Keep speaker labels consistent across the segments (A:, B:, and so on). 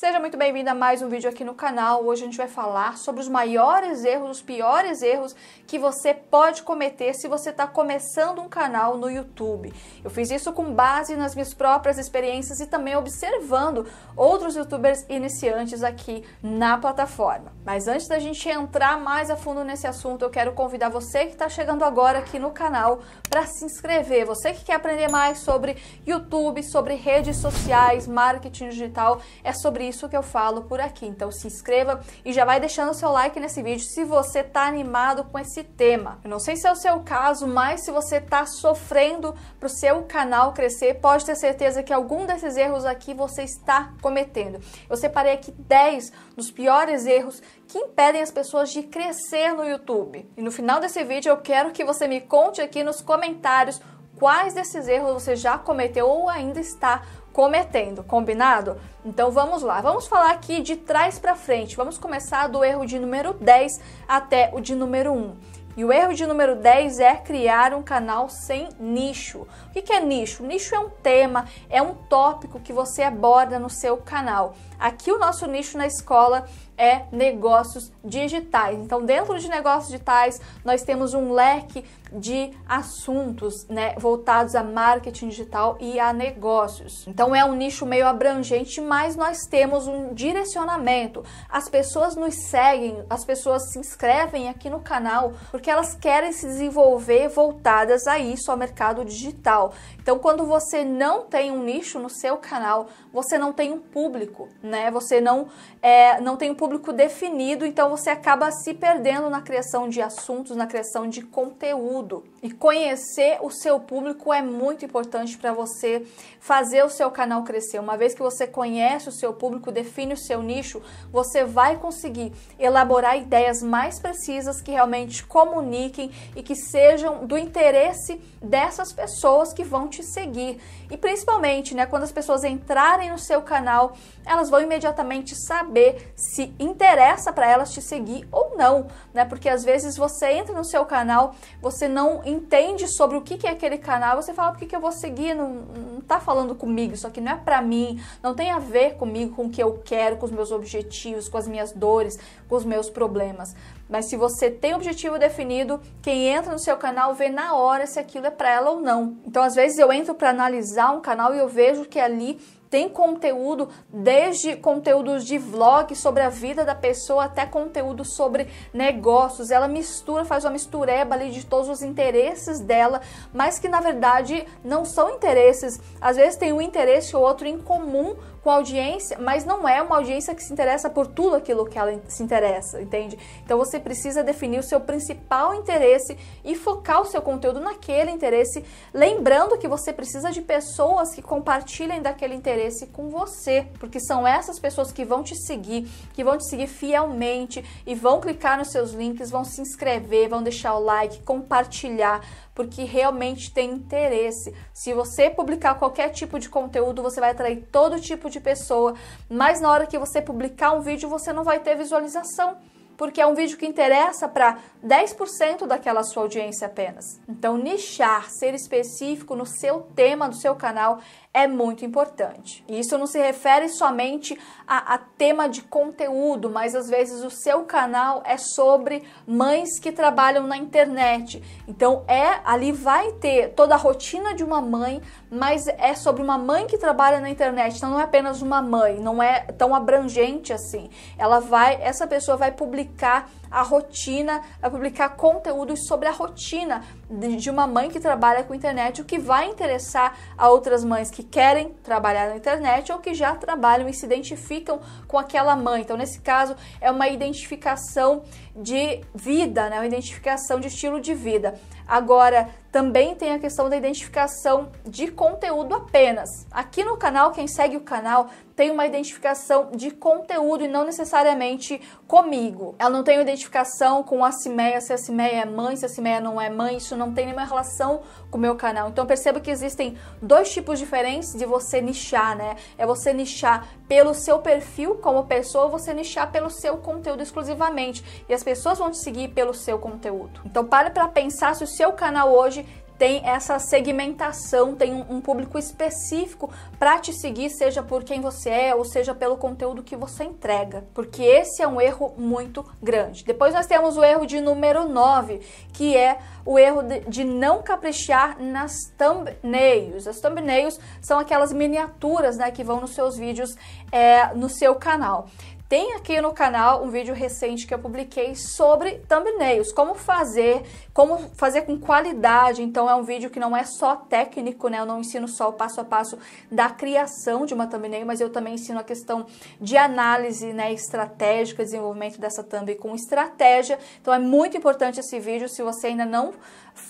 A: Seja muito bem-vindo a mais um vídeo aqui no canal. Hoje a gente vai falar sobre os maiores erros, os piores erros que você pode cometer se você está começando um canal no YouTube. Eu fiz isso com base nas minhas próprias experiências e também observando outros youtubers iniciantes aqui na plataforma. Mas antes da gente entrar mais a fundo nesse assunto, eu quero convidar você que está chegando agora aqui no canal para se inscrever. Você que quer aprender mais sobre YouTube, sobre redes sociais, marketing digital, é sobre isso que eu falo por aqui. Então se inscreva e já vai deixando o seu like nesse vídeo se você tá animado com esse tema. Eu não sei se é o seu caso, mas se você tá sofrendo pro seu canal crescer, pode ter certeza que algum desses erros aqui você está cometendo. Eu separei aqui 10 dos piores erros que impedem as pessoas de crescer no YouTube. E no final desse vídeo eu quero que você me conte aqui nos comentários quais desses erros você já cometeu ou ainda está cometendo, combinado? Então vamos lá, vamos falar aqui de trás para frente. Vamos começar do erro de número 10 até o de número 1. E o erro de número 10 é criar um canal sem nicho. O que é nicho? Nicho é um tema, é um tópico que você aborda no seu canal. Aqui o nosso nicho na escola é negócios digitais. Então, dentro de negócios digitais, nós temos um leque de assuntos, né, voltados a marketing digital e a negócios. Então, é um nicho meio abrangente, mas nós temos um direcionamento. As pessoas nos seguem, as pessoas se inscrevem aqui no canal porque elas querem se desenvolver voltadas a isso, ao mercado digital. Então, quando você não tem um nicho no seu canal, você não tem um público, né? Você não é, não tem um público definido, então você acaba se perdendo na criação de assuntos, na criação de conteúdo. E conhecer o seu público é muito importante para você fazer o seu canal crescer. Uma vez que você conhece o seu público, define o seu nicho, você vai conseguir elaborar ideias mais precisas que realmente comuniquem e que sejam do interesse dessas pessoas que vão te seguir. E principalmente, né, quando as pessoas entrarem no seu canal, elas vão imediatamente saber se interessa para elas te seguir ou não, né? Porque às vezes você entra no seu canal, você não entende sobre o que, que é aquele canal, você fala, ah, por que, que eu vou seguir? Não, não tá falando comigo, isso aqui não é para mim, não tem a ver comigo, com o que eu quero, com os meus objetivos, com as minhas dores, com os meus problemas. Mas se você tem objetivo definido, quem entra no seu canal vê na hora se aquilo é para ela ou não. Então, às vezes eu entro para analisar um canal e eu vejo que ali tem conteúdo, desde conteúdos de vlog sobre a vida da pessoa até conteúdo sobre negócios. Ela mistura, faz uma mistureba ali de todos os interesses dela, mas que na verdade não são interesses. Às vezes tem um interesse ou outro em comum com a audiência, mas não é uma audiência que se interessa por tudo aquilo que ela se interessa, entende? Então você precisa definir o seu principal interesse e focar o seu conteúdo naquele interesse, lembrando que você precisa de pessoas que compartilhem daquele interesse com você, porque são essas pessoas que vão te seguir, que vão te seguir fielmente e vão clicar nos seus links, vão se inscrever, vão deixar o like, compartilhar, porque realmente tem interesse. Se você publicar qualquer tipo de conteúdo, você vai atrair todo tipo de pessoa, mas na hora que você publicar um vídeo, você não vai ter visualização porque é um vídeo que interessa para 10% daquela sua audiência apenas. Então, nichar, ser específico no seu tema do seu canal é muito importante. E isso não se refere somente a, a, tema de conteúdo, mas às vezes o seu canal é sobre mães que trabalham na internet. Então é ali vai ter toda a rotina de uma mãe, mas é sobre uma mãe que trabalha na internet. Então não é apenas uma mãe, não é tão abrangente assim. Ela vai, essa pessoa vai publicar a rotina, vai publicar conteúdos sobre a rotina de uma mãe que trabalha com internet, o que vai interessar a outras mães que querem trabalhar na internet ou que já trabalham e se identificam com aquela mãe. Então, nesse caso, é uma identificação de vida, né? Uma identificação de estilo de vida. Agora, também tem a questão da identificação de conteúdo apenas. Aqui no canal, quem segue o canal tem uma identificação de conteúdo e não necessariamente comigo. Ela não tem uma identificação com a Cimeia, se a Cimeia é mãe, se a Cimeia não é mãe, isso não tem nenhuma relação com o meu canal. Então perceba que existem dois tipos diferentes de você nichar, né? É você nichar pelo seu perfil como pessoa, ou você nichar pelo seu conteúdo exclusivamente. E as pessoas vão te seguir pelo seu conteúdo. Então pare para pensar se o seu canal hoje tem essa segmentação, tem um, um público específico para te seguir, seja por quem você é ou seja pelo conteúdo que você entrega, porque esse é um erro muito grande. Depois nós temos o erro de número 9, que é o erro de, de não caprichar nas thumbnails. As thumbnails são aquelas miniaturas né, que vão nos seus vídeos, é, no seu canal. Tem aqui no canal um vídeo recente que eu publiquei sobre thumbnails, como fazer, como fazer com qualidade, então é um vídeo que não é só técnico, né? Eu não ensino só o passo a passo da criação de uma thumbnail, mas eu também ensino a questão de análise, né, estratégica, desenvolvimento dessa thumb com estratégia. Então é muito importante esse vídeo se você ainda não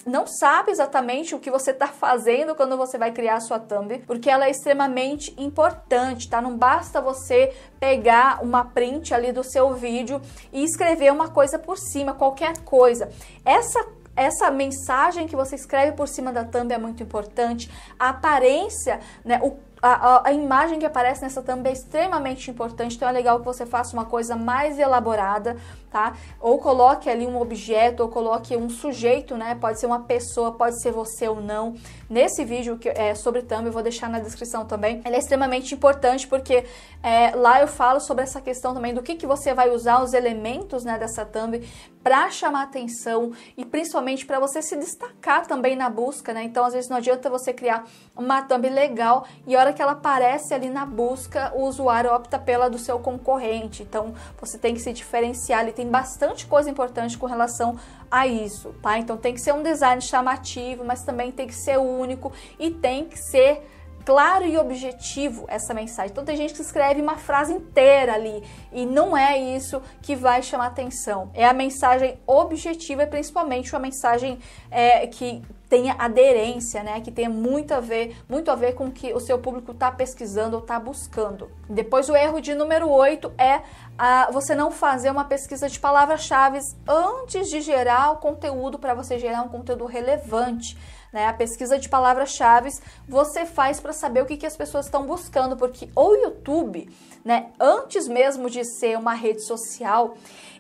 A: não sabe exatamente o que você está fazendo quando você vai criar a sua thumb, porque ela é extremamente importante, tá? Não basta você pegar uma print ali do seu vídeo e escrever uma coisa por cima, qualquer coisa. Essa essa mensagem que você escreve por cima da thumb é muito importante. A aparência, né, o a, a, a, imagem que aparece nessa thumb é extremamente importante, então é legal que você faça uma coisa mais elaborada, tá? Ou coloque ali um objeto, ou coloque um sujeito, né? Pode ser uma pessoa, pode ser você ou não. Nesse vídeo que é sobre thumb, eu vou deixar na descrição também. Ele é extremamente importante porque é, lá eu falo sobre essa questão também do que, que você vai usar os elementos né, dessa thumb para chamar atenção e principalmente para você se destacar também na busca, né? Então, às vezes não adianta você criar uma thumb legal e a hora que ela aparece ali na busca, o usuário opta pela do seu concorrente. Então, você tem que se diferenciar ali tem bastante coisa importante com relação a isso, tá? Então tem que ser um design chamativo, mas também tem que ser único e tem que ser claro e objetivo essa mensagem. Então tem gente que escreve uma frase inteira ali e não é isso que vai chamar atenção. É a mensagem objetiva e principalmente uma mensagem é, que tenha aderência, né? Que tenha muito a ver, muito a ver com o que o seu público está pesquisando ou está buscando. Depois o erro de número 8 é a, você não fazer uma pesquisa de palavras-chave antes de gerar o conteúdo para você gerar um conteúdo relevante. Né? A pesquisa de palavras-chave você faz para saber o que, que as pessoas estão buscando, porque o YouTube, né, antes mesmo de ser uma rede social,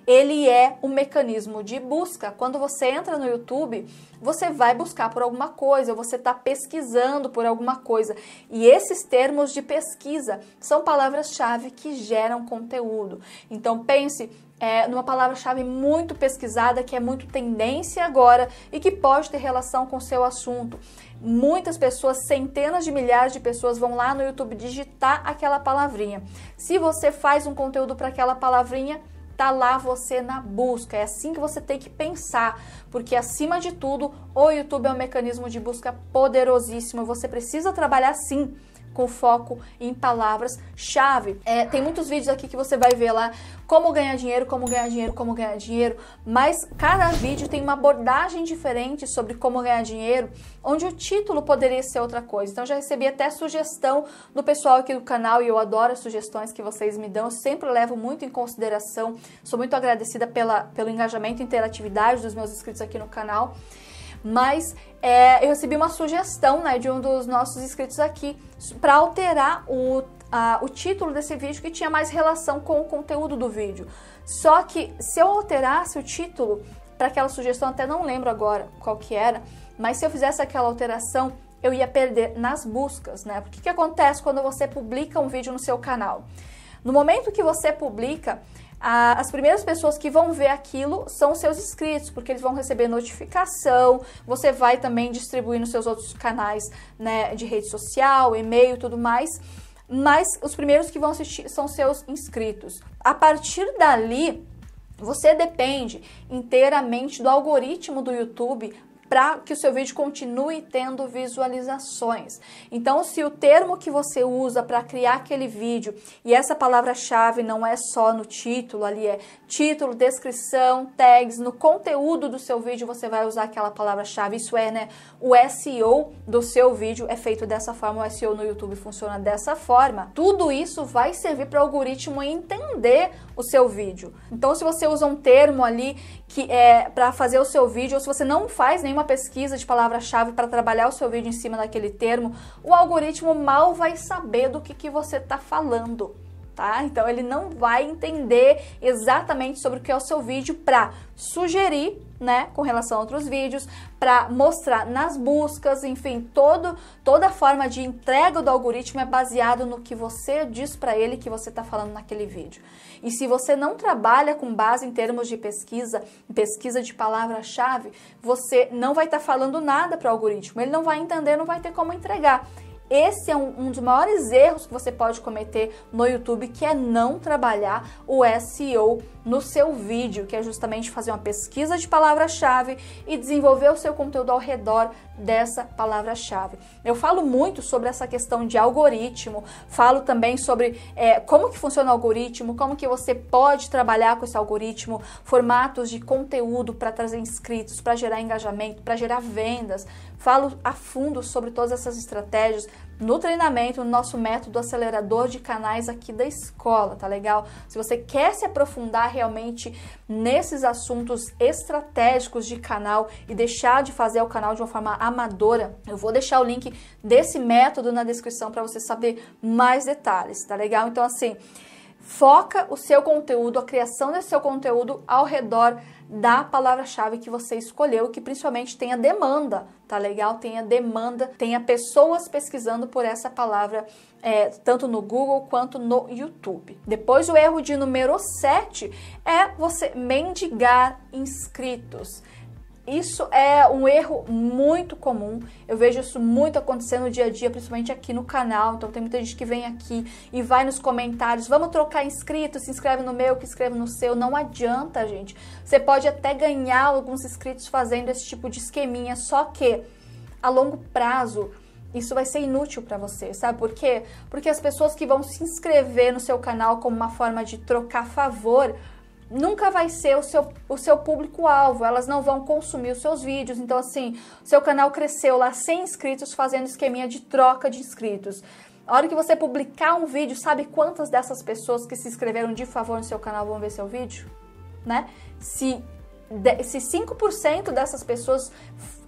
A: ele é um mecanismo de busca. Quando você entra no YouTube, você vai buscar por alguma coisa, você está pesquisando por alguma coisa. E esses termos de pesquisa são palavras-chave que geram conteúdo. Então pense é, numa palavra-chave muito pesquisada, que é muito tendência agora e que pode ter relação com seu assunto. Muitas pessoas, centenas de milhares de pessoas vão lá no YouTube digitar aquela palavrinha. Se você faz um conteúdo para aquela palavrinha, tá lá você na busca. É assim que você tem que pensar, porque acima de tudo, o YouTube é um mecanismo de busca poderosíssimo. Você precisa trabalhar sim com foco em palavras-chave. É, tem muitos vídeos aqui que você vai ver lá como ganhar dinheiro, como ganhar dinheiro, como ganhar dinheiro, mas cada vídeo tem uma abordagem diferente sobre como ganhar dinheiro, onde o título poderia ser outra coisa. Então já recebi até sugestão do pessoal aqui do canal e eu adoro as sugestões que vocês me dão, eu sempre levo muito em consideração, sou muito agradecida pela, pelo engajamento e interatividade dos meus inscritos aqui no canal mas é, eu recebi uma sugestão né, de um dos nossos inscritos aqui para alterar o o título desse vídeo que tinha mais relação com o conteúdo do vídeo. Só que se eu alterasse o título para aquela sugestão, até não lembro agora qual que era, mas se eu fizesse aquela alteração, eu ia perder nas buscas, né? Porque que acontece quando você publica um vídeo no seu canal? No momento que você publica, as primeiras pessoas que vão ver aquilo são os seus inscritos, porque eles vão receber notificação, você vai também distribuir nos seus outros canais né, de rede social, e-mail tudo mais. Mas os primeiros que vão assistir são seus inscritos. A partir dali, você depende inteiramente do algoritmo do YouTube para que o seu vídeo continue tendo visualizações. Então, se o termo que você usa para criar aquele vídeo e essa palavra-chave não é só no título, ali é título, descrição, tags, no conteúdo do seu vídeo você vai usar aquela palavra-chave. Isso é, né, o SEO do seu vídeo é feito dessa forma, o SEO no YouTube funciona dessa forma. Tudo isso vai servir para o algoritmo entender o seu vídeo. Então, se você usa um termo ali que é para fazer o seu vídeo, ou se você não faz nenhuma pesquisa de palavra-chave para trabalhar o seu vídeo em cima daquele termo, o algoritmo mal vai saber do que, que você está falando tá? Então ele não vai entender exatamente sobre o que é o seu vídeo para sugerir, né, com relação a outros vídeos, para mostrar nas buscas, enfim, todo toda forma de entrega do algoritmo é baseado no que você diz para ele que você está falando naquele vídeo. E se você não trabalha com base em termos de pesquisa, pesquisa de palavra-chave, você não vai estar tá falando nada para o algoritmo, ele não vai entender, não vai ter como entregar. Esse é um, um, dos maiores erros que você pode cometer no YouTube, que é não trabalhar o SEO no seu vídeo, que é justamente fazer uma pesquisa de palavra-chave e desenvolver o seu conteúdo ao redor dessa palavra-chave. Eu falo muito sobre essa questão de algoritmo, falo também sobre é, como que funciona o algoritmo, como que você pode trabalhar com esse algoritmo, formatos de conteúdo para trazer inscritos, para gerar engajamento, para gerar vendas. Falo a fundo sobre todas essas estratégias, no treinamento, no nosso método acelerador de canais aqui da escola, tá legal? Se você quer se aprofundar realmente nesses assuntos estratégicos de canal e deixar de fazer o canal de uma forma amadora, eu vou deixar o link desse método na descrição para você saber mais detalhes, tá legal? Então, assim, Foca o seu conteúdo, a criação desse seu conteúdo ao redor da palavra-chave que você escolheu, que principalmente tenha demanda, tá legal? Tenha demanda, tenha pessoas pesquisando por essa palavra, é, tanto no Google quanto no YouTube. Depois, o erro de número 7 é você mendigar inscritos isso é um erro muito comum. Eu vejo isso muito acontecendo no dia a dia, principalmente aqui no canal. Então tem muita gente que vem aqui e vai nos comentários, vamos trocar inscrito, se inscreve no meu, que inscreve no seu. Não adianta, gente. Você pode até ganhar alguns inscritos fazendo esse tipo de esqueminha, só que a longo prazo isso vai ser inútil para você, sabe por quê? Porque as pessoas que vão se inscrever no seu canal como uma forma de trocar favor, nunca vai ser o seu, o seu público-alvo, elas não vão consumir os seus vídeos. Então, assim, seu canal cresceu lá sem inscritos fazendo esqueminha de troca de inscritos. A hora que você publicar um vídeo, sabe quantas dessas pessoas que se inscreveram de favor no seu canal vão ver seu vídeo? Né? Se, de, se 5% dessas pessoas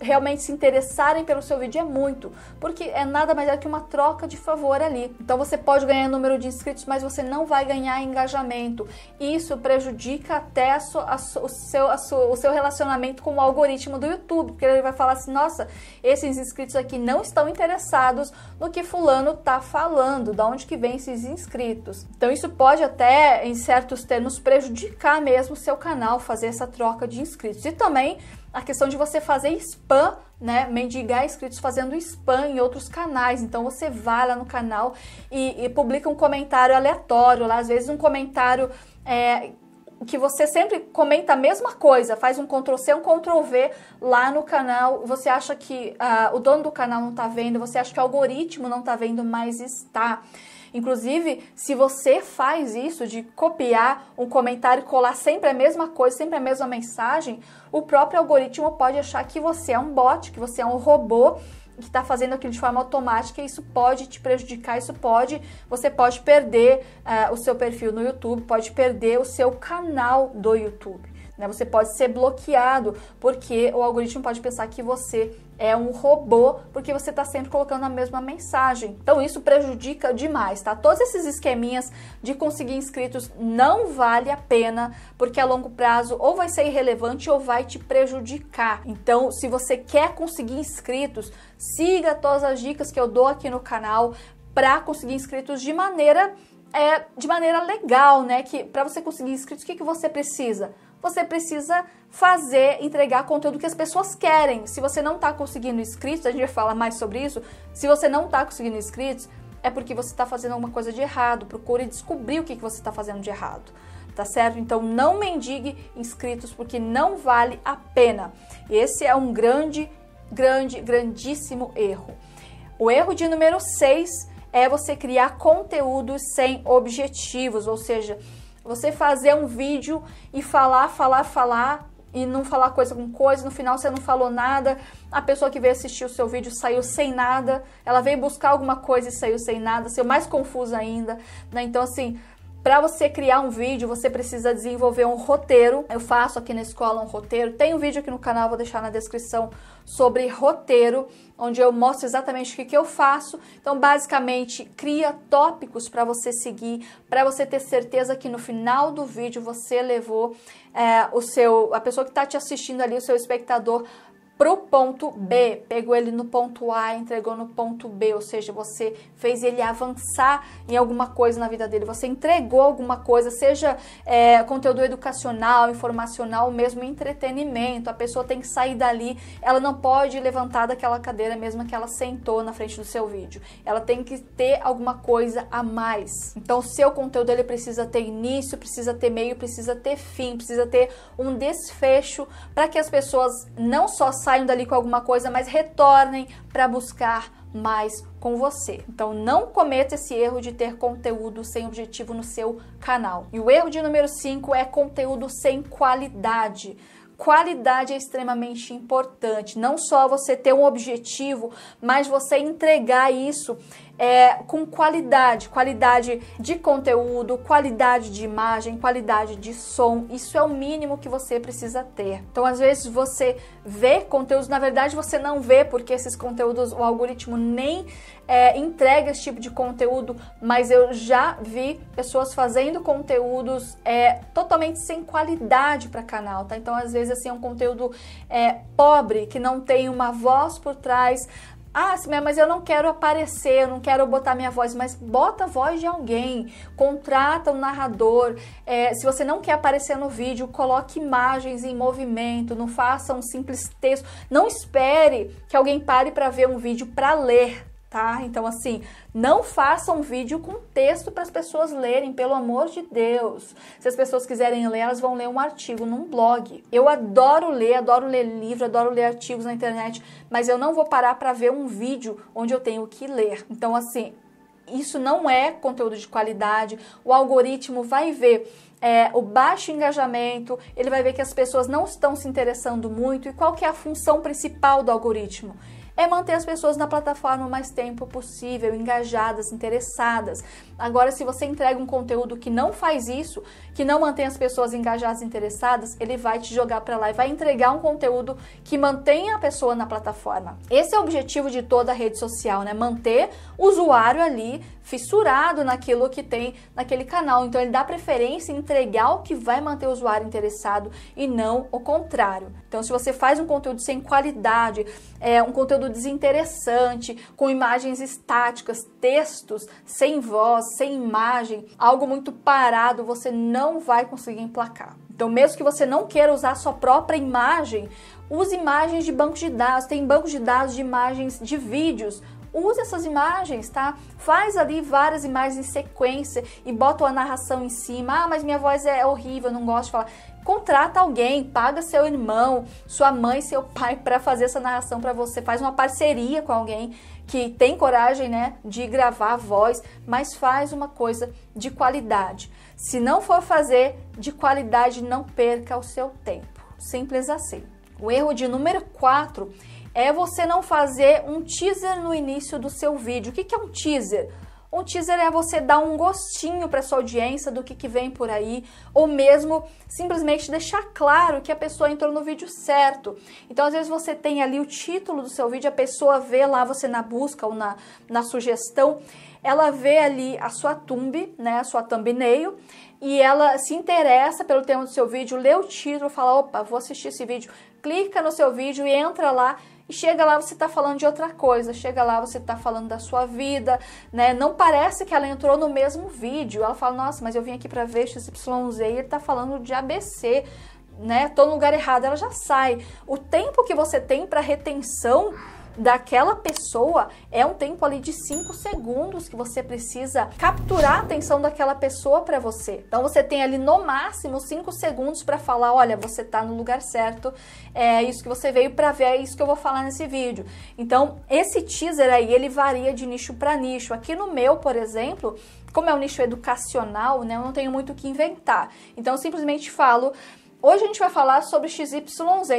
A: realmente se interessarem pelo seu vídeo é muito, porque é nada mais é que uma troca de favor ali. Então você pode ganhar número de inscritos, mas você não vai ganhar engajamento. Isso prejudica até a sua, a o, seu, o seu relacionamento com o algoritmo do YouTube, porque ele vai falar assim: nossa, esses inscritos aqui não estão interessados no que fulano tá falando, da onde que vem esses inscritos. Então isso pode até, em certos termos, prejudicar mesmo o seu canal fazer essa troca de inscritos. E também a questão de você fazer spam, né? Mendigar inscritos fazendo spam em outros canais. Então você vai lá no canal e, e publica um comentário aleatório, lá às vezes um comentário é, que você sempre comenta a mesma coisa, faz um Ctrl C, um Ctrl V lá no canal, você acha que uh, o dono do canal não tá vendo, você acha que o algoritmo não tá vendo, mas está. Inclusive, se você faz isso de copiar um comentário e colar sempre a mesma coisa, sempre a mesma mensagem, o próprio algoritmo pode achar que você é um bot, que você é um robô que está fazendo aquilo de forma automática, isso pode te prejudicar, isso pode, você pode perder uh, o seu perfil no YouTube, pode perder o seu canal do YouTube. Né? Você pode ser bloqueado porque o algoritmo pode pensar que você é um robô porque você está sempre colocando a mesma mensagem. Então isso prejudica demais, tá? Todos esses esqueminhas de conseguir inscritos não vale a pena porque a longo prazo ou vai ser irrelevante ou vai te prejudicar. Então, se você quer conseguir inscritos, siga todas as dicas que eu dou aqui no canal para conseguir inscritos de maneira é, de maneira legal, né? Que para você conseguir inscritos, o que, que você precisa? você precisa fazer, entregar conteúdo que as pessoas querem. Se você não está conseguindo inscritos, a gente vai falar mais sobre isso. Se você não está conseguindo inscritos, é porque você está fazendo alguma coisa de errado. Procure descobrir o que, que você está fazendo de errado. Tá certo? Então não mendigue inscritos porque não vale a pena. Esse é um grande, grande, grandíssimo erro. O erro de número 6 é você criar conteúdos sem objetivos, ou seja, você fazer um vídeo e falar, falar, falar e não falar coisa com coisa, no final você não falou nada, a pessoa que veio assistir o seu vídeo saiu sem nada, ela veio buscar alguma coisa e saiu sem nada, saiu mais confusa ainda, né? Então assim, para você criar um vídeo, você precisa desenvolver um roteiro. Eu faço aqui na escola um roteiro. Tem um vídeo aqui no canal, vou deixar na descrição sobre roteiro onde eu mostro exatamente o que, que eu faço. Então, basicamente, cria tópicos para você seguir, para você ter certeza que no final do vídeo você levou é, o seu, a pessoa que está te assistindo ali, o seu espectador, para o ponto B, pegou ele no ponto A, entregou no ponto B, ou seja, você fez ele avançar em alguma coisa na vida dele, você entregou alguma coisa, seja é, conteúdo educacional, informacional, mesmo entretenimento. A pessoa tem que sair dali, ela não pode levantar daquela cadeira mesmo que ela sentou na frente do seu vídeo. Ela tem que ter alguma coisa a mais. Então, seu conteúdo ele precisa ter início, precisa ter meio, precisa ter fim, precisa ter um desfecho para que as pessoas não só saiam saiam dali com alguma coisa, mas retornem para buscar mais com você. Então não cometa esse erro de ter conteúdo sem objetivo no seu canal. E o erro de número 5 é conteúdo sem qualidade qualidade é extremamente importante. Não só você ter um objetivo, mas você entregar isso é, com qualidade, qualidade de conteúdo, qualidade de imagem, qualidade de som. Isso é o mínimo que você precisa ter. Então, às vezes você vê conteúdos, na verdade você não vê porque esses conteúdos o algoritmo nem é, entrega esse tipo de conteúdo, mas eu já vi pessoas fazendo conteúdos é, totalmente sem qualidade para canal, tá? Então, às vezes assim é um conteúdo é, pobre que não tem uma voz por trás, ah, mas eu não quero aparecer, eu não quero botar minha voz, mas bota a voz de alguém, contrata um narrador. É, se você não quer aparecer no vídeo, coloque imagens em movimento, não faça um simples texto. Não espere que alguém pare para ver um vídeo para ler tá? Então, assim, não façam um vídeo com texto para as pessoas lerem, pelo amor de Deus. Se as pessoas quiserem ler, elas vão ler um artigo num blog. Eu adoro ler, adoro ler livro, adoro ler artigos na internet, mas eu não vou parar para ver um vídeo onde eu tenho que ler. Então, assim, isso não é conteúdo de qualidade. O algoritmo vai ver é, o baixo engajamento, ele vai ver que as pessoas não estão se interessando muito. E qual que é a função principal do algoritmo? é manter as pessoas na plataforma o mais tempo possível, engajadas, interessadas. Agora, se você entrega um conteúdo que não faz isso, que não mantém as pessoas engajadas e interessadas, ele vai te jogar para lá e vai entregar um conteúdo que mantenha a pessoa na plataforma. Esse é o objetivo de toda a rede social, né? Manter o usuário ali fissurado naquilo que tem naquele canal. Então, ele dá preferência em entregar o que vai manter o usuário interessado e não o contrário. Então, se você faz um conteúdo sem qualidade, é, um conteúdo desinteressante, com imagens estáticas, textos sem voz, sem imagem, algo muito parado, você não vai conseguir emplacar. Então, mesmo que você não queira usar sua própria imagem, use imagens de bancos de dados. Tem bancos de dados de imagens de vídeos usa essas imagens, tá? Faz ali várias imagens em sequência e bota a narração em cima. Ah, mas minha voz é horrível, não gosto de falar. Contrata alguém, paga seu irmão, sua mãe, seu pai para fazer essa narração para você. Faz uma parceria com alguém que tem coragem, né, de gravar a voz, mas faz uma coisa de qualidade. Se não for fazer de qualidade, não perca o seu tempo. Simples assim. O erro de número 4 é você não fazer um teaser no início do seu vídeo. O que, que é um teaser? Um teaser é você dar um gostinho para sua audiência do que, que vem por aí, ou mesmo simplesmente deixar claro que a pessoa entrou no vídeo certo. Então, às vezes, você tem ali o título do seu vídeo, a pessoa vê lá você na busca ou na, na sugestão, ela vê ali a sua thumb, né, a sua thumbnail, e ela se interessa pelo tema do seu vídeo, lê o título, fala: opa, vou assistir esse vídeo, clica no seu vídeo e entra lá e chega lá você está falando de outra coisa, chega lá você está falando da sua vida, né? Não parece que ela entrou no mesmo vídeo. Ela fala: "Nossa, mas eu vim aqui para ver XYZ e ele está falando de ABC" né? Tô no lugar errado, ela já sai. O tempo que você tem para retenção daquela pessoa é um tempo ali de 5 segundos que você precisa capturar a atenção daquela pessoa para você. Então você tem ali no máximo 5 segundos para falar, olha, você tá no lugar certo, é isso que você veio para ver, é isso que eu vou falar nesse vídeo. Então, esse teaser aí, ele varia de nicho para nicho. Aqui no meu, por exemplo, como é um nicho educacional, né, eu não tenho muito o que inventar. Então, eu simplesmente falo Hoje a gente vai falar sobre XYZ,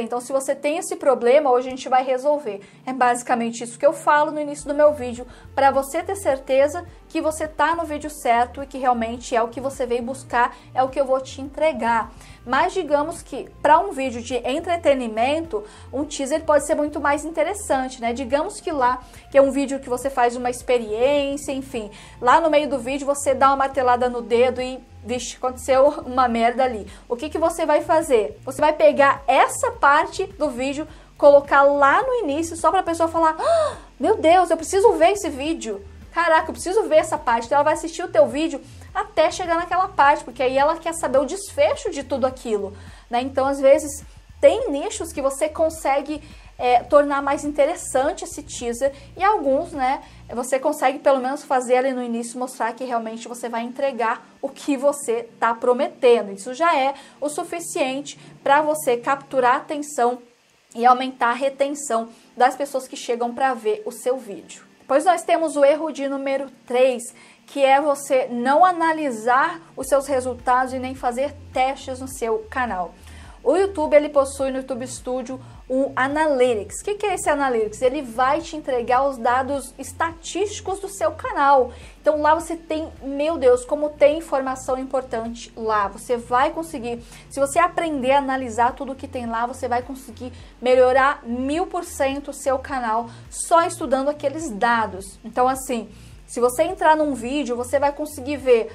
A: então se você tem esse problema, hoje a gente vai resolver. É basicamente isso que eu falo no início do meu vídeo, para você ter certeza que você tá no vídeo certo e que realmente é o que você veio buscar, é o que eu vou te entregar. Mas digamos que para um vídeo de entretenimento, um teaser pode ser muito mais interessante, né? Digamos que lá, que é um vídeo que você faz uma experiência, enfim, lá no meio do vídeo você dá uma martelada no dedo e vixe, aconteceu uma merda ali. O que que você vai fazer? Você vai pegar essa parte do vídeo, colocar lá no início só para a pessoa falar: ah, "Meu Deus, eu preciso ver esse vídeo". Caraca, eu preciso ver essa parte. Então ela vai assistir o teu vídeo até chegar naquela parte, porque aí ela quer saber o desfecho de tudo aquilo. Né? Então, às vezes, tem nichos que você consegue é, tornar mais interessante esse teaser e alguns, né, você consegue pelo menos fazer ali no início mostrar que realmente você vai entregar o que você está prometendo. Isso já é o suficiente para você capturar a atenção e aumentar a retenção das pessoas que chegam para ver o seu vídeo. Depois nós temos o erro de número 3, que é você não analisar os seus resultados e nem fazer testes no seu canal. O YouTube ele possui no YouTube Studio um Analytics. O que, que é esse Analytics? Ele vai te entregar os dados estatísticos do seu canal. Então lá você tem, meu Deus, como tem informação importante lá. Você vai conseguir, se você aprender a analisar tudo que tem lá, você vai conseguir melhorar mil por cento o seu canal só estudando aqueles dados. Então assim, se você entrar num vídeo, você vai conseguir ver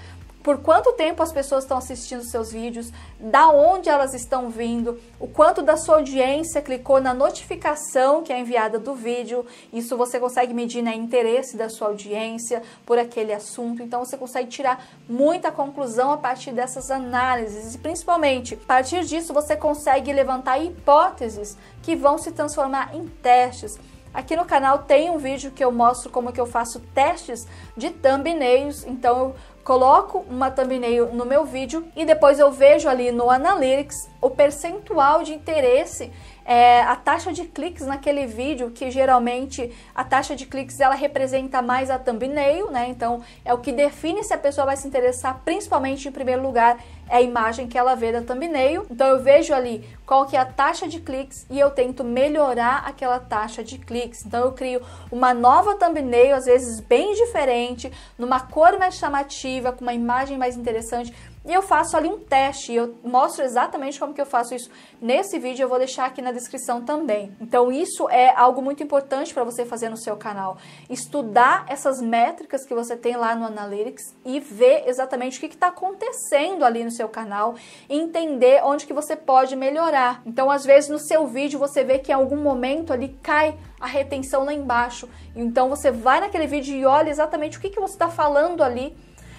A: por quanto tempo as pessoas estão assistindo seus vídeos, da onde elas estão vindo, o quanto da sua audiência clicou na notificação que é enviada do vídeo. Isso você consegue medir né, interesse da sua audiência por aquele assunto. Então você consegue tirar muita conclusão a partir dessas análises e principalmente a partir disso você consegue levantar hipóteses que vão se transformar em testes. Aqui no canal tem um vídeo que eu mostro como que eu faço testes de thumbnails, então eu coloco uma thumbnail no meu vídeo e depois eu vejo ali no Analytics o percentual de interesse é, a taxa de cliques naquele vídeo, que geralmente a taxa de cliques ela representa mais a thumbnail, né? Então é o que define se a pessoa vai se interessar, principalmente em primeiro lugar, é a imagem que ela vê da thumbnail. Então eu vejo ali qual que é a taxa de cliques e eu tento melhorar aquela taxa de cliques. Então eu crio uma nova thumbnail, às vezes bem diferente, numa cor mais chamativa, com uma imagem mais interessante e eu faço ali um teste, eu mostro exatamente como que eu faço isso nesse vídeo, eu vou deixar aqui na descrição também. Então isso é algo muito importante para você fazer no seu canal, estudar essas métricas que você tem lá no Analytics e ver exatamente o que está acontecendo ali no seu canal, entender onde que você pode melhorar. Então às vezes no seu vídeo você vê que em algum momento ali cai a retenção lá embaixo, então você vai naquele vídeo e olha exatamente o que, que você está falando ali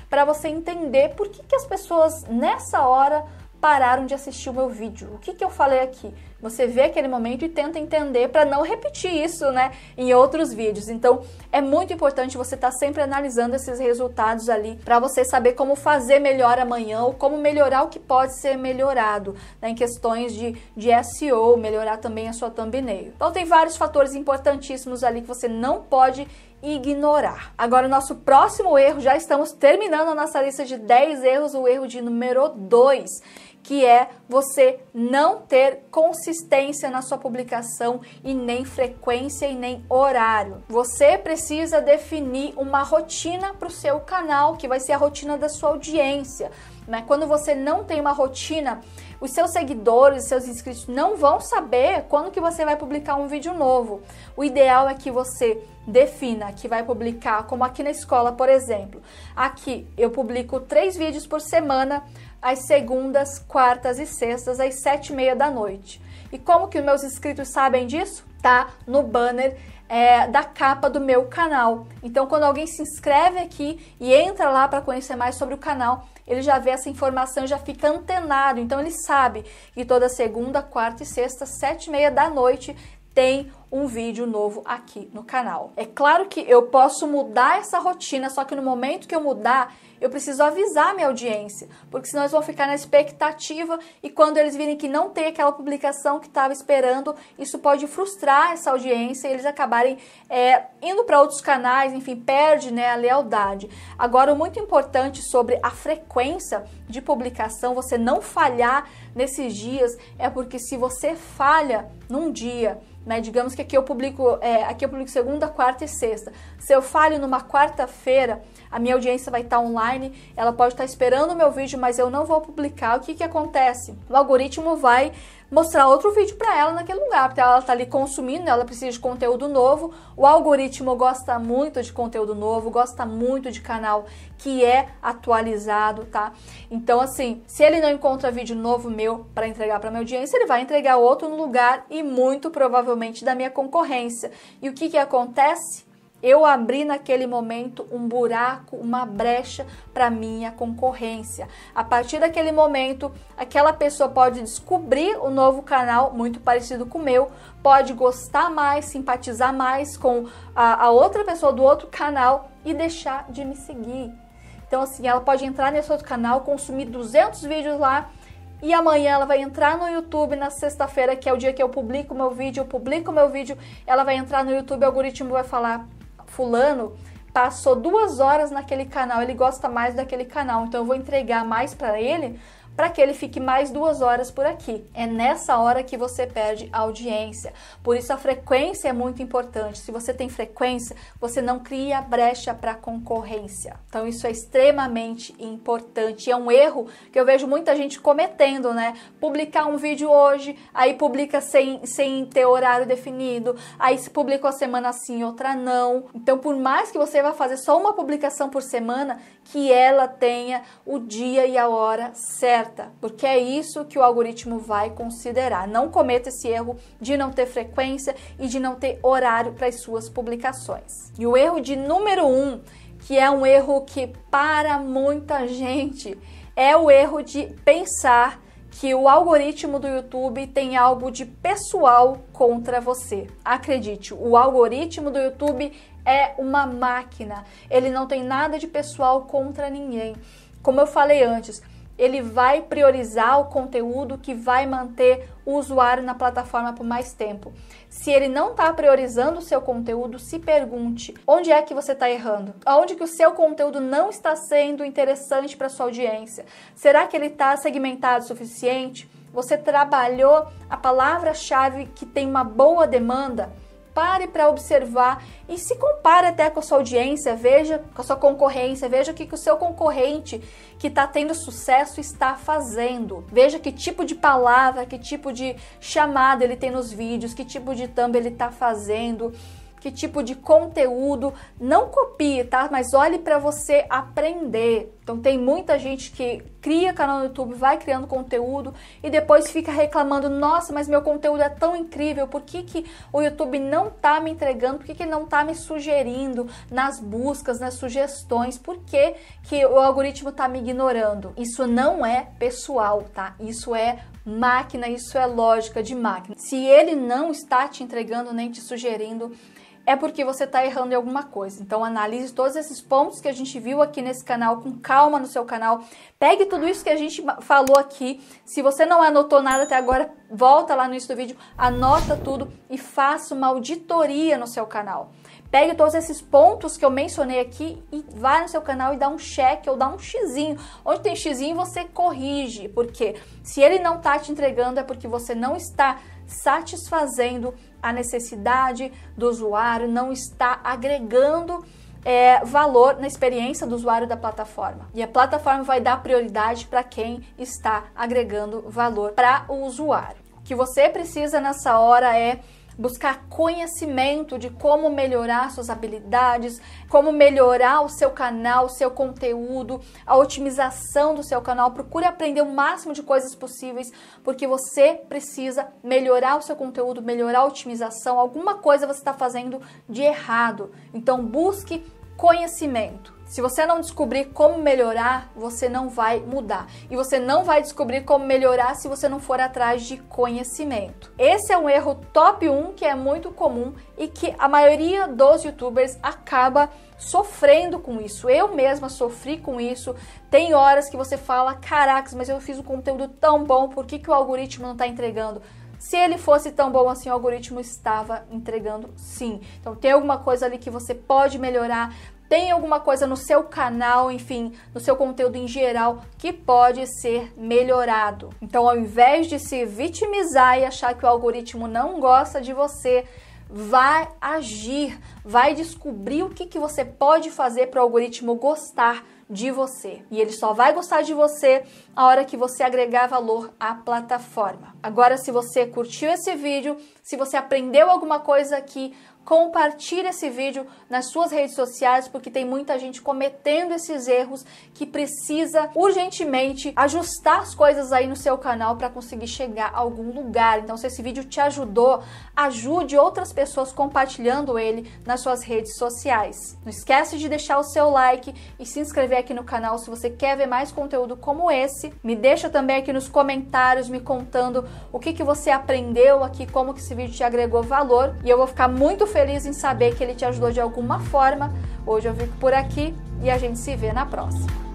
A: para você entender por que, que as pessoas nessa hora pararam de assistir o meu vídeo. O que, que eu falei aqui? Você vê aquele momento e tenta entender para não repetir isso, né, em outros vídeos. Então, é muito importante você estar tá sempre analisando esses resultados ali para você saber como fazer melhor amanhã ou como melhorar o que pode ser melhorado, né, em questões de, de SEO, melhorar também a sua thumbnail. Então, tem vários fatores importantíssimos ali que você não pode ignorar. Agora, o nosso próximo erro, já estamos terminando a nossa lista de 10 erros, o erro de número 2, que é você não ter consistência na sua publicação e nem frequência e nem horário. Você precisa definir uma rotina para o seu canal, que vai ser a rotina da sua audiência. Né? Quando você não tem uma rotina, os seus seguidores, os seus inscritos não vão saber quando que você vai publicar um vídeo novo. O ideal é que você defina que vai publicar, como aqui na escola, por exemplo. Aqui eu publico três vídeos por semana, às segundas, quartas e sextas, às sete e meia da noite. E como que meus inscritos sabem disso? Tá no banner é, da capa do meu canal. Então, quando alguém se inscreve aqui e entra lá para conhecer mais sobre o canal, ele já vê essa informação, já fica antenado. Então ele sabe que toda segunda, quarta e sexta, sete e meia da noite tem um vídeo novo aqui no canal. É claro que eu posso mudar essa rotina, só que no momento que eu mudar, eu preciso avisar minha audiência, porque senão eles vão ficar na expectativa e quando eles virem que não tem aquela publicação que estava esperando, isso pode frustrar essa audiência e eles acabarem é, indo para outros canais, enfim, perde né, a lealdade. Agora, o muito importante sobre a frequência de publicação, você não falhar nesses dias, é porque se você falha num dia, né, digamos que aqui eu publico, é, aqui eu publico segunda, quarta e sexta. Se eu falho numa quarta-feira, a minha audiência vai estar online, ela pode estar esperando o meu vídeo, mas eu não vou publicar. O que, que acontece? O algoritmo vai mostrar outro vídeo para ela naquele lugar, porque ela está ali consumindo, ela precisa de conteúdo novo. O algoritmo gosta muito de conteúdo novo, gosta muito de canal que é atualizado, tá? Então, assim, se ele não encontra vídeo novo meu para entregar para minha audiência, ele vai entregar outro no lugar e muito provavelmente da minha concorrência. E o que que acontece? Eu abri naquele momento um buraco, uma brecha para minha concorrência. A partir daquele momento, aquela pessoa pode descobrir o um novo canal muito parecido com o meu, pode gostar mais, simpatizar mais com a, a outra pessoa do outro canal e deixar de me seguir. Então, assim, ela pode entrar nesse outro canal, consumir 200 vídeos lá e amanhã ela vai entrar no YouTube na sexta-feira, que é o dia que eu publico meu vídeo, eu publico meu vídeo, ela vai entrar no YouTube, o algoritmo vai falar fulano passou duas horas naquele canal, ele gosta mais daquele canal, então eu vou entregar mais para ele para que ele fique mais duas horas por aqui. É nessa hora que você perde audiência. Por isso a frequência é muito importante. Se você tem frequência, você não cria brecha para concorrência. Então isso é extremamente importante. E é um erro que eu vejo muita gente cometendo, né? Publicar um vídeo hoje, aí publica sem, sem ter horário definido, aí se publicou a semana sim, outra não. Então por mais que você vá fazer só uma publicação por semana, que ela tenha o dia e a hora certa certa, porque é isso que o algoritmo vai considerar. Não cometa esse erro de não ter frequência e de não ter horário para as suas publicações. E o erro de número um, que é um erro que para muita gente é o erro de pensar que o algoritmo do YouTube tem algo de pessoal contra você. Acredite, o algoritmo do YouTube é uma máquina. Ele não tem nada de pessoal contra ninguém. Como eu falei antes, ele vai priorizar o conteúdo que vai manter o usuário na plataforma por mais tempo. Se ele não está priorizando o seu conteúdo, se pergunte onde é que você está errando, aonde que o seu conteúdo não está sendo interessante para sua audiência. Será que ele está segmentado o suficiente? Você trabalhou a palavra-chave que tem uma boa demanda? pare para observar e se compare até com a sua audiência, veja com a sua concorrência, veja o que, que o seu concorrente que está tendo sucesso está fazendo. Veja que tipo de palavra, que tipo de chamada ele tem nos vídeos, que tipo de thumb ele está fazendo que tipo de conteúdo. Não copie, tá? Mas olhe para você aprender. Então tem muita gente que cria canal no YouTube, vai criando conteúdo e depois fica reclamando: "Nossa, mas meu conteúdo é tão incrível, por que, que o YouTube não tá me entregando? Por que, que não tá me sugerindo nas buscas, nas sugestões? Por que que o algoritmo tá me ignorando?". Isso não é pessoal, tá? Isso é máquina, isso é lógica de máquina. Se ele não está te entregando nem te sugerindo é porque você está errando em alguma coisa. Então analise todos esses pontos que a gente viu aqui nesse canal com calma no seu canal. Pegue tudo isso que a gente falou aqui. Se você não anotou nada até agora, volta lá no início do vídeo, anota tudo e faça uma auditoria no seu canal. Pegue todos esses pontos que eu mencionei aqui e vá no seu canal e dá um cheque ou dá um xizinho. Onde tem xizinho, você corrige, porque se ele não está te entregando é porque você não está satisfazendo a necessidade do usuário, não está agregando é, valor na experiência do usuário da plataforma. E a plataforma vai dar prioridade para quem está agregando valor para o usuário. O que você precisa nessa hora é buscar conhecimento de como melhorar suas habilidades, como melhorar o seu canal, o seu conteúdo, a otimização do seu canal. Procure aprender o máximo de coisas possíveis, porque você precisa melhorar o seu conteúdo, melhorar a otimização. Alguma coisa você está fazendo de errado. Então, busque conhecimento. Se você não descobrir como melhorar, você não vai mudar. E você não vai descobrir como melhorar se você não for atrás de conhecimento. Esse é um erro top 1 que é muito comum e que a maioria dos youtubers acaba sofrendo com isso. Eu mesma sofri com isso. Tem horas que você fala: Caracas, mas eu fiz um conteúdo tão bom, por que, que o algoritmo não está entregando? Se ele fosse tão bom assim, o algoritmo estava entregando sim. Então tem alguma coisa ali que você pode melhorar, tem alguma coisa no seu canal, enfim, no seu conteúdo em geral que pode ser melhorado. Então, ao invés de se vitimizar e achar que o algoritmo não gosta de você, vai agir, vai descobrir o que, que você pode fazer para o algoritmo gostar de você. E ele só vai gostar de você a hora que você agregar valor à plataforma. Agora, se você curtiu esse vídeo, se você aprendeu alguma coisa aqui, compartilhe esse vídeo nas suas redes sociais, porque tem muita gente cometendo esses erros que precisa urgentemente ajustar as coisas aí no seu canal para conseguir chegar a algum lugar. Então, se esse vídeo te ajudou, ajude outras pessoas compartilhando ele nas suas redes sociais. Não esquece de deixar o seu like e se inscrever aqui no canal se você quer ver mais conteúdo como esse. Me deixa também aqui nos comentários me contando o que, que você aprendeu aqui, como que esse vídeo te agregou valor. E eu vou ficar muito feliz feliz em saber que ele te ajudou de alguma forma. Hoje eu fico por aqui e a gente se vê na próxima.